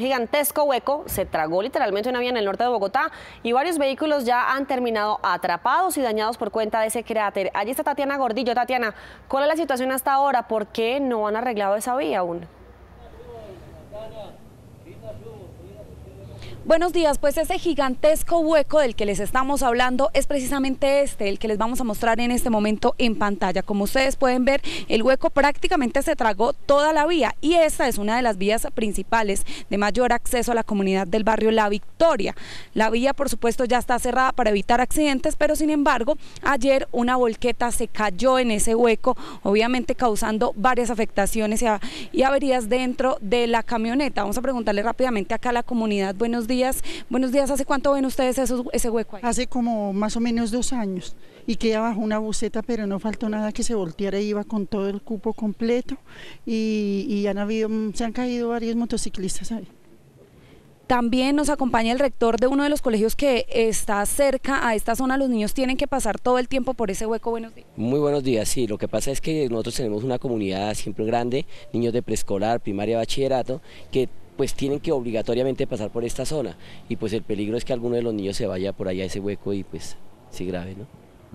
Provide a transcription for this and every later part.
gigantesco hueco se tragó literalmente una vía en el norte de Bogotá y varios vehículos ya han terminado atrapados y dañados por cuenta de ese cráter. Allí está Tatiana Gordillo. Tatiana, ¿cuál es la situación hasta ahora? ¿Por qué no han arreglado esa vía aún? Buenos días, pues ese gigantesco hueco del que les estamos hablando es precisamente este, el que les vamos a mostrar en este momento en pantalla. Como ustedes pueden ver, el hueco prácticamente se tragó toda la vía y esta es una de las vías principales de mayor acceso a la comunidad del barrio La Victoria. La vía, por supuesto, ya está cerrada para evitar accidentes, pero sin embargo, ayer una volqueta se cayó en ese hueco, obviamente causando varias afectaciones y averías dentro de la camioneta. Vamos a preguntarle rápidamente acá a la comunidad buenos días. Buenos días, ¿hace cuánto ven ustedes ese hueco ahí? Hace como más o menos dos años y queda bajo una buceta, pero no faltó nada que se volteara, iba con todo el cupo completo y, han habido, se han caído varios motociclistas ahí. También nos acompaña el rector de uno de los colegios que está cerca a esta zona. Los niños tienen que pasar todo el tiempo por ese hueco. Buenos días. Muy buenos días, sí. Lo que pasa es que nosotros tenemos una comunidad siempre grande, niños de preescolar, primaria, bachillerato, que pues tienen que obligatoriamente pasar por esta zona y pues el peligro es que alguno de los niños se vaya por allá a ese hueco y pues sí grave, ¿no?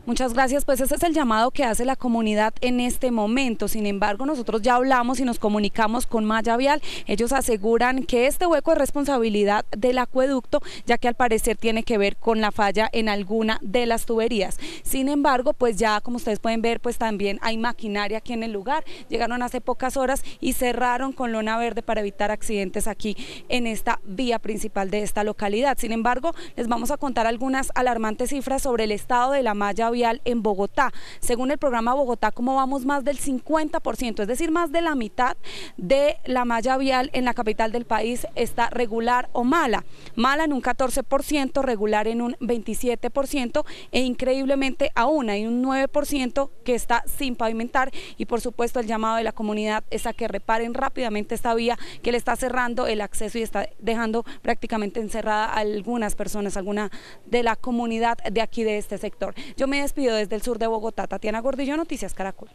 Muchas gracias, pues ese es el llamado que hace la comunidad en este momento. Sin embargo, nosotros ya hablamos y nos comunicamos con Maya Vial. Ellos aseguran que este hueco es responsabilidad del acueducto, ya que al parecer tiene que ver con la falla en alguna de las tuberías. Sin embargo, pues ya como ustedes pueden ver, pues también hay maquinaria aquí en el lugar. Llegaron hace pocas horas y cerraron con lona verde para evitar accidentes aquí en esta vía principal de esta localidad. Sin embargo, les vamos a contar algunas alarmantes cifras sobre el estado de la malla vial en Bogotá. Según el programa Bogotá, como vamos más del 50%, es decir, más de la mitad de la malla vial en la capital del país está regular o mala. Mala en un 14%, regular en un 27% e increíblemente a aún hay un 9% que está sin pavimentar y por supuesto el llamado de la comunidad es a que reparen rápidamente esta vía que le está cerrando el acceso y está dejando prácticamente encerrada a algunas personas, alguna de la comunidad de aquí de este sector. Yo me despido desde el sur de Bogotá, Tatiana Gordillo, Noticias Caracol.